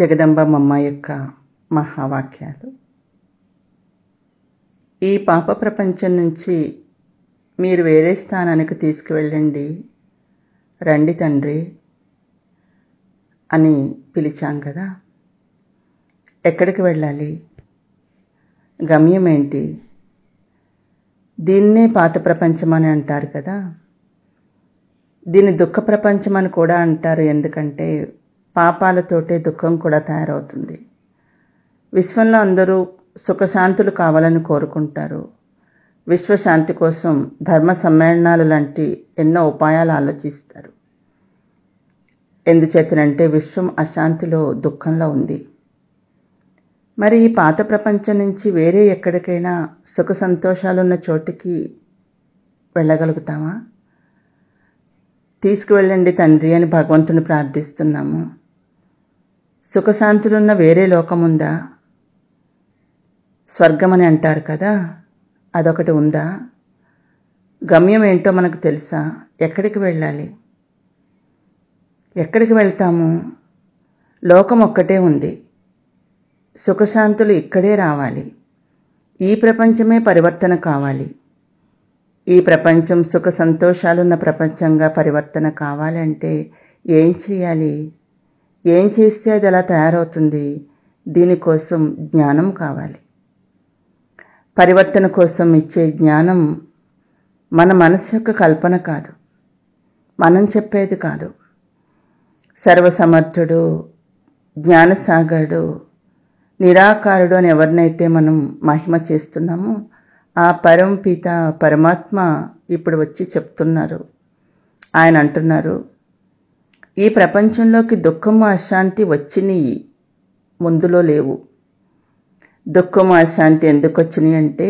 జగదంబ మమ్మ యొక్క మహావాక్యాలు ఈ పాప ప్రపంచం నుంచి మీరు వేరే స్థానానికి తీసుకువెళ్ళండి రండి తండ్రి అని పిలిచాం కదా ఎక్కడికి వెళ్ళాలి గమ్యం ఏంటి దీన్నే పాత ప్రపంచం అని అంటారు కదా దీన్ని దుఃఖ ప్రపంచం అని కూడా అంటారు ఎందుకంటే పాపాలతోటే దుఃఖం కూడా తయారవుతుంది విశ్వంలో అందరూ సుఖశాంతులు కావాలని కోరుకుంటారు విశ్వశాంతి కోసం ధర్మ సమ్మేళనాలు లాంటి ఎన్నో ఉపాయాలు ఆలోచిస్తారు ఎందుచేతనంటే విశ్వం అశాంతిలో దుఃఖంలో ఉంది మరి ఈ పాత ప్రపంచం నుంచి వేరే ఎక్కడికైనా సుఖ సంతోషాలున్న చోటికి వెళ్ళగలుగుతామా తీసుకువెళ్ళండి తండ్రి అని భగవంతుని ప్రార్థిస్తున్నాము సుఖశాంతులున్న వేరే లోకముందా స్వర్గమని అంటారు కదా అదొకటి ఉందా గమ్యం ఏంటో మనకు తెలుసా ఎక్కడికి వెళ్ళాలి ఎక్కడికి వెళ్తాము లోకం ఒక్కటే ఉంది సుఖశాంతులు ఇక్కడే రావాలి ఈ ప్రపంచమే పరివర్తన కావాలి ఈ ప్రపంచం సుఖ సంతోషాలున్న ప్రపంచంగా పరివర్తన కావాలంటే ఏం చేయాలి ఏం చేస్తే అది అలా తయారవుతుంది దీనికోసం జ్ఞానం కావాలి పరివర్తన కోసం ఇచ్చే జ్ఞానం మన మనసు యొక్క కల్పన కాదు మనం చెప్పేది కాదు సర్వసమర్థుడు జ్ఞానసాగరుడు నిరాకారుడు అని ఎవరినైతే మనం మహిమ చేస్తున్నామో ఆ పరమపిత పరమాత్మ ఇప్పుడు వచ్చి చెప్తున్నారు ఆయన అంటున్నారు ఈ ప్రపంచంలోకి దుఃఖము అశాంతి వచ్చినాయి ముందులో లేవు దుఃఖము అశాంతి ఎందుకు వచ్చినాయి అంటే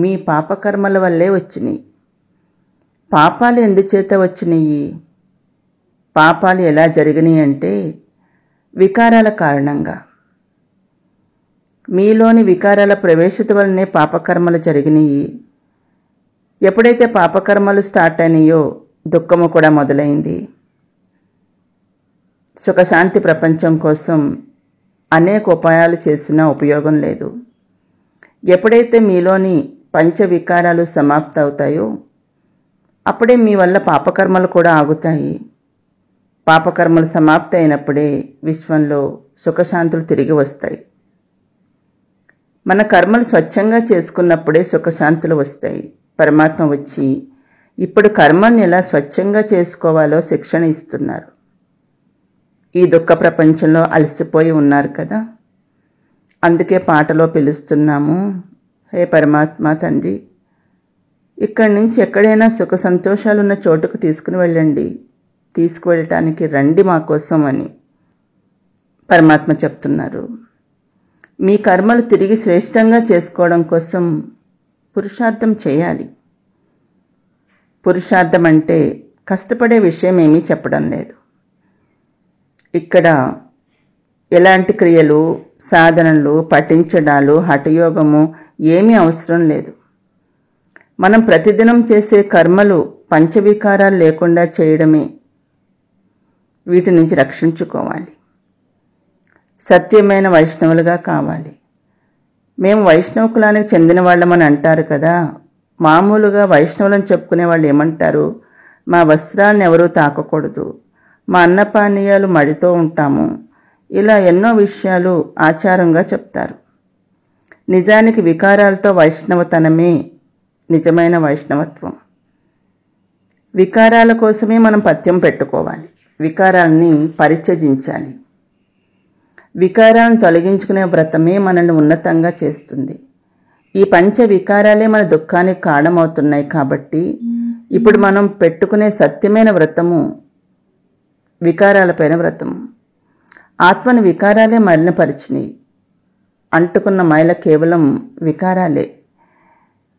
మీ పాపకర్మల వల్లే వచ్చినాయి పాపాలు ఎందుచేత వచ్చినాయి పాపాలు ఎలా జరిగినాయి అంటే వికారాల కారణంగా మీలోని వికారాల ప్రవేశత వల్లనే పాపకర్మలు జరిగినాయి ఎప్పుడైతే పాపకర్మలు స్టార్ట్ అయినాయో దుఃఖము కూడా మొదలైంది సుఖశాంతి ప్రపంచం కోసం అనేక ఉపాయాలు చేసినా ఉపయోగం లేదు ఎప్పుడైతే మీలోని పంచవికారాలు సమాప్త అవుతాయో అప్పుడే మీ వల్ల పాపకర్మలు కూడా ఆగుతాయి పాపకర్మలు సమాప్తి అయినప్పుడే విశ్వంలో సుఖశాంతులు తిరిగి వస్తాయి మన కర్మలు స్వచ్ఛంగా చేసుకున్నప్పుడే సుఖశాంతులు వస్తాయి పరమాత్మ వచ్చి ఇప్పుడు కర్మల్ని ఎలా స్వచ్ఛంగా చేసుకోవాలో శిక్షణ ఇస్తున్నారు ఈ దుఃఖ ప్రపంచంలో అలసిపోయి ఉన్నారు కదా అందుకే పాటలో పిలుస్తున్నాము హే పరమాత్మ తండ్రి ఇక్కడి నుంచి ఎక్కడైనా సుఖ సంతోషాలున్న చోటుకు తీసుకుని వెళ్ళండి తీసుకువెళ్ళటానికి రండి మా కోసం అని పరమాత్మ చెప్తున్నారు మీ కర్మలు తిరిగి శ్రేష్టంగా చేసుకోవడం కోసం పురుషార్థం చేయాలి పురుషార్థం అంటే కష్టపడే విషయం ఏమీ చెప్పడం లేదు ఇక్కడ ఎలాంటి క్రియలు సాధనలు పఠించడాలు హఠయోగము ఏమీ అవసరం లేదు మనం ప్రతిదినం చేసే కర్మలు పంచవికారాలు లేకుండా చేయడమే వీటి నుంచి రక్షించుకోవాలి సత్యమైన వైష్ణవులుగా కావాలి మేము వైష్ణవ కులానికి చెందిన వాళ్ళమని అంటారు కదా మామూలుగా వైష్ణవులను చెప్పుకునే వాళ్ళు ఏమంటారు మా వస్త్రాలను ఎవరూ తాకకూడదు మా అన్నపానీయాలు మడితో ఉంటాము ఇలా ఎన్నో విషయాలు ఆచారంగా చెప్తారు నిజానికి వికారాలతో వైష్ణవతనమే నిజమైన వైష్ణవత్వం వికారాల కోసమే మనం పథ్యం పెట్టుకోవాలి వికారాలని పరిత్యజించాలి వికారాలను తొలగించుకునే వ్రతమే మనల్ని ఉన్నతంగా చేస్తుంది ఈ పంచ వికారాలే మన దుఃఖానికి కారణమవుతున్నాయి కాబట్టి ఇప్పుడు మనం పెట్టుకునే సత్యమైన వ్రతము వికారాలపైన వ్రతం ఆత్మను వికారాలే మలినపరిచినాయి అంటుకున్న మైల కేవలం వికారాలే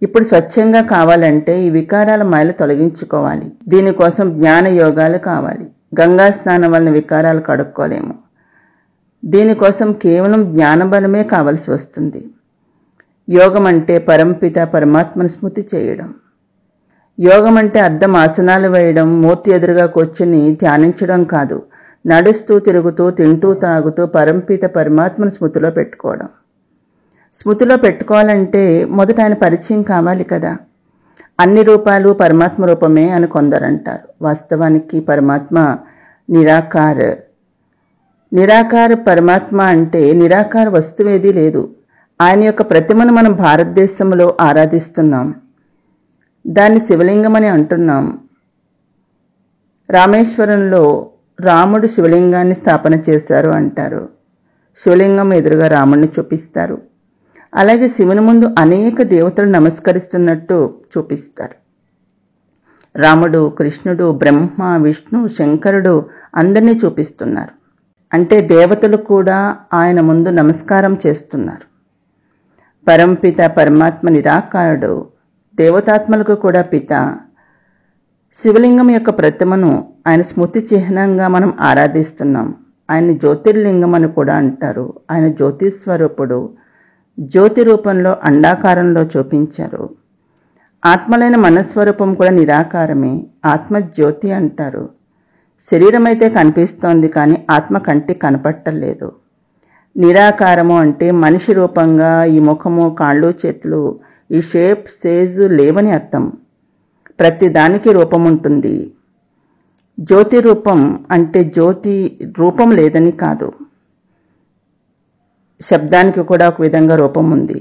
ఇప్పుడు స్వచ్ఛంగా కావాలంటే ఈ వికారాల మైలు తొలగించుకోవాలి దీనికోసం జ్ఞాన యోగాలు కావాలి గంగా స్నానం వలన వికారాలు కడుక్కోలేము దీనికోసం కేవలం జ్ఞానబలమే కావలసి వస్తుంది యోగం అంటే పరంపిత పరమాత్మను స్మృతి చేయడం యోగం అంటే అర్థం ఆసనాలు వేయడం మూర్తి ఎదురుగా కూర్చుని ధ్యానించడం కాదు నడుస్తూ తిరుగుతూ తింటూ తాగుతూ పరంపిత పరమాత్మను స్మృతిలో పెట్టుకోవడం స్మృతిలో పెట్టుకోవాలంటే మొదట ఆయన పరిచయం కావాలి కదా అన్ని రూపాలు పరమాత్మ రూపమే అని కొందరంటారు వాస్తవానికి పరమాత్మ నిరాకార నిరాకార పరమాత్మ అంటే నిరాకార వస్తువేదీ లేదు ఆయన యొక్క ప్రతిమను మనం భారతదేశంలో ఆరాధిస్తున్నాం దాన్ని శివలింగం అని అంటున్నాం రామేశ్వరంలో రాముడు శివలింగాన్ని స్థాపన చేశారు అంటారు శివలింగం ఎదురుగా రాముడిని చూపిస్తారు అలాగే శివుని ముందు అనేక దేవతలు నమస్కరిస్తున్నట్టు చూపిస్తారు రాముడు కృష్ణుడు బ్రహ్మ విష్ణు శంకరుడు అందరినీ చూపిస్తున్నారు అంటే దేవతలు కూడా ఆయన ముందు నమస్కారం చేస్తున్నారు పరంపిత పరమాత్మ నిరాకారుడు దేవతాత్మలకు కూడా పిత శివలింగం యొక్క ప్రతిమను ఆయన స్మృతి చిహ్నంగా మనం ఆరాధిస్తున్నాం ఆయన జ్యోతిర్లింగం అని కూడా అంటారు ఆయన జ్యోతిస్వరూపుడు జ్యోతి రూపంలో అండాకారంలో చూపించారు ఆత్మలైన మనస్వరూపం కూడా నిరాకారమే ఆత్మ జ్యోతి అంటారు శరీరం అయితే కనిపిస్తోంది కానీ ఆత్మ కంటి కనపట్టలేదు నిరాకారము అంటే మనిషి రూపంగా ఈ ముఖము కాళ్ళు చేతులు ఈ షేప్ సేజ్ లేవని అర్థం ప్రతిదానికి రూపం ఉంటుంది జ్యోతి రూపం అంటే జ్యోతి రూపం లేదని కాదు శబ్దానికి కూడా ఒక విధంగా రూపం ఉంది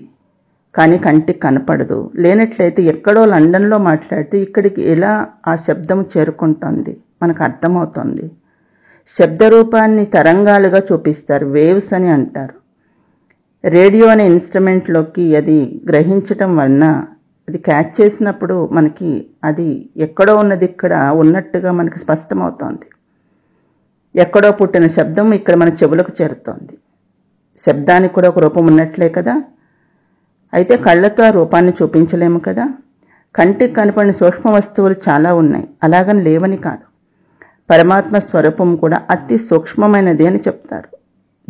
కానీ కంటికి కనపడదు లేనట్లయితే ఎక్కడో లండన్లో మాట్లాడితే ఇక్కడికి ఎలా ఆ శబ్దం చేరుకుంటుంది మనకు అర్థమవుతుంది శబ్దరూపాన్ని తరంగాలుగా చూపిస్తారు వేవ్స్ అని అంటారు రేడియో అనే ఇన్స్ట్రుమెంట్లోకి అది గ్రహించటం వలన అది క్యాచ్ చేసినప్పుడు మనకి అది ఎక్కడో ఉన్నది ఇక్కడ ఉన్నట్టుగా మనకి స్పష్టమవుతోంది ఎక్కడో పుట్టిన శబ్దం ఇక్కడ మన చెవులకు చేరుతోంది శబ్దానికి కూడా ఒక రూపం ఉన్నట్లే కదా అయితే కళ్ళతో ఆ రూపాన్ని చూపించలేము కదా కంటికి కనపడిన సూక్ష్మ వస్తువులు చాలా ఉన్నాయి అలాగని లేవని కాదు పరమాత్మ స్వరూపం కూడా అతి సూక్ష్మమైనది అని చెప్తారు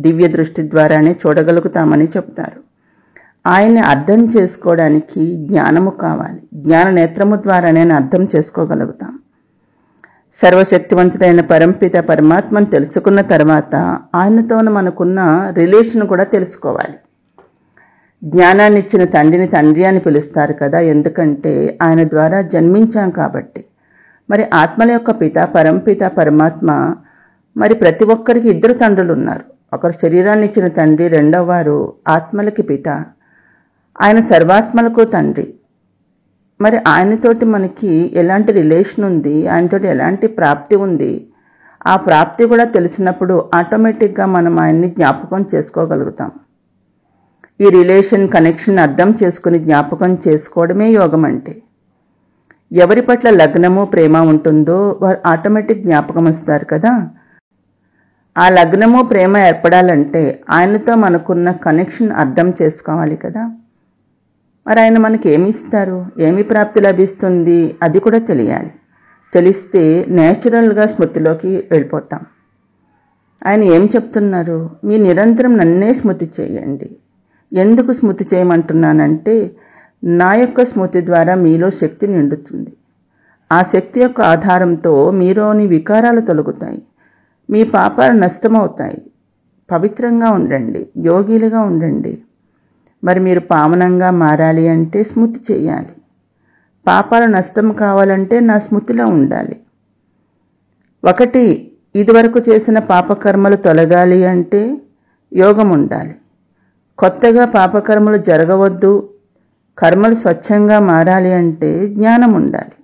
దివ్య దృష్టి ద్వారానే చూడగలుగుతామని చెప్తారు ఆయన్ని అర్థం చేసుకోవడానికి జ్ఞానము కావాలి జ్ఞాన నేత్రము నేను అర్థం చేసుకోగలుగుతాం సర్వశక్తివంతుడైన పరంపిత పరమాత్మను తెలుసుకున్న తర్వాత ఆయనతో మనకున్న రిలేషన్ కూడా తెలుసుకోవాలి జ్ఞానాన్ని ఇచ్చిన తండ్రిని తండ్రి అని పిలుస్తారు కదా ఎందుకంటే ఆయన ద్వారా జన్మించాం కాబట్టి మరి ఆత్మల యొక్క పిత పరంపిత పరమాత్మ మరి ప్రతి ఒక్కరికి ఇద్దరు తండ్రులు ఉన్నారు ఒకరు శరీరాన్ని ఇచ్చిన తండ్రి రెండవ వారు ఆత్మలకి పిత ఆయన సర్వాత్మలకు తండ్రి మరి ఆయనతోటి మనకి ఎలాంటి రిలేషన్ ఉంది ఆయనతోటి ఎలాంటి ప్రాప్తి ఉంది ఆ ప్రాప్తి కూడా తెలిసినప్పుడు ఆటోమేటిక్గా మనం ఆయన్ని జ్ఞాపకం చేసుకోగలుగుతాం ఈ రిలేషన్ కనెక్షన్ అర్థం చేసుకుని జ్ఞాపకం చేసుకోవడమే యోగం అంటే ఎవరి పట్ల లగ్నము ప్రేమ ఉంటుందో వారు ఆటోమేటిక్ జ్ఞాపకం వస్తారు కదా ఆ లగ్నము ప్రేమ ఏర్పడాలంటే ఆయనతో మనకున్న కనెక్షన్ అర్థం చేసుకోవాలి కదా మరి ఆయన మనకి ఏమి ఇస్తారు ఏమి ప్రాప్తి లభిస్తుంది అది కూడా తెలియాలి తెలిస్తే నేచురల్గా స్మృతిలోకి వెళ్ళిపోతాం ఆయన ఏం చెప్తున్నారు మీ నిరంతరం నన్నే స్మృతి చేయండి ఎందుకు స్మృతి చేయమంటున్నానంటే నా యొక్క స్మృతి ద్వారా మీలో శక్తి నిండుతుంది ఆ శక్తి యొక్క ఆధారంతో మీలోని వికారాలు తొలగుతాయి మీ పాపాలు నష్టమవుతాయి పవిత్రంగా ఉండండి యోగిలుగా ఉండండి మరి మీరు పావనంగా మారాలి అంటే స్మృతి చేయాలి పాపాలు నష్టం కావాలంటే నా స్మృతిలో ఉండాలి ఒకటి ఇదివరకు చేసిన పాపకర్మలు తొలగాలి అంటే యోగం ఉండాలి కొత్తగా పాపకర్మలు జరగవద్దు కర్మలు స్వచ్ఛంగా మారాలి అంటే జ్ఞానం ఉండాలి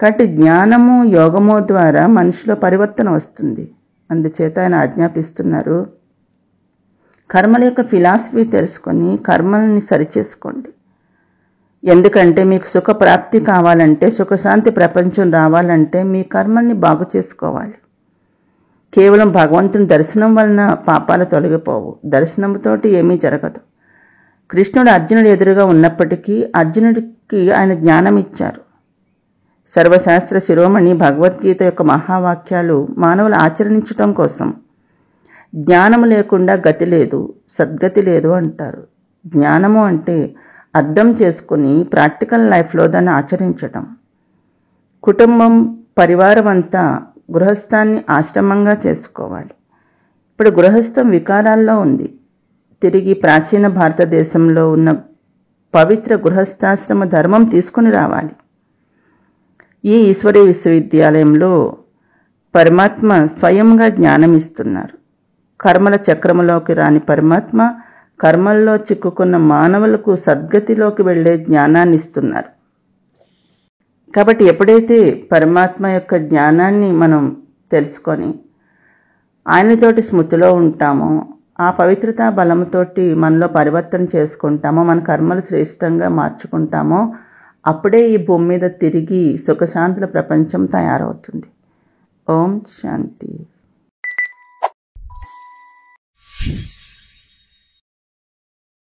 కాబట్టి జ్ఞానము యోగము ద్వారా మనిషిలో పరివర్తన వస్తుంది అందుచేత ఆయన ఆజ్ఞాపిస్తున్నారు కర్మల యొక్క ఫిలాసఫీ తెలుసుకొని కర్మల్ని సరిచేసుకోండి ఎందుకంటే మీకు సుఖ ప్రాప్తి కావాలంటే సుఖశాంతి ప్రపంచం రావాలంటే మీ కర్మల్ని బాగు చేసుకోవాలి కేవలం భగవంతుని దర్శనం వలన పాపాలు తొలగిపోవు దర్శనంతోటి ఏమీ జరగదు కృష్ణుడు అర్జునుడు ఎదురుగా ఉన్నప్పటికీ అర్జునుడికి ఆయన జ్ఞానం ఇచ్చారు సర్వశాస్త్ర శిరోమణి భగవద్గీత యొక్క మహావాక్యాలు మానవులు ఆచరించటం కోసం జ్ఞానము లేకుండా గతి లేదు సద్గతి లేదు అంటారు జ్ఞానము అంటే అర్థం చేసుకుని ప్రాక్టికల్ లైఫ్లో దాన్ని ఆచరించటం కుటుంబం పరివారం అంతా గృహస్థాన్ని ఆశ్రమంగా చేసుకోవాలి ఇప్పుడు గృహస్థం వికారాల్లో ఉంది తిరిగి ప్రాచీన భారతదేశంలో ఉన్న పవిత్ర గృహస్థాశ్రమ ధర్మం తీసుకుని రావాలి ఈ ఈశ్వరీ విశ్వవిద్యాలయంలో పరమాత్మ స్వయంగా జ్ఞానమిస్తున్నారు కర్మల చక్రములోకి రాని పరమాత్మ కర్మల్లో చిక్కుకున్న మానవులకు సద్గతిలోకి వెళ్లే జ్ఞానాన్ని ఇస్తున్నారు కాబట్టి ఎప్పుడైతే పరమాత్మ యొక్క జ్ఞానాన్ని మనం తెలుసుకొని ఆయనతోటి స్మృతిలో ఉంటామో ఆ పవిత్రతా బలంతోటి మనలో పరివర్తన చేసుకుంటామో మన కర్మలు శ్రేష్టంగా మార్చుకుంటామో అప్పుడే ఈ భూమి మీద తిరిగి సుఖశాంతుల ప్రపంచం తయారవుతుంది ఓం శాంతి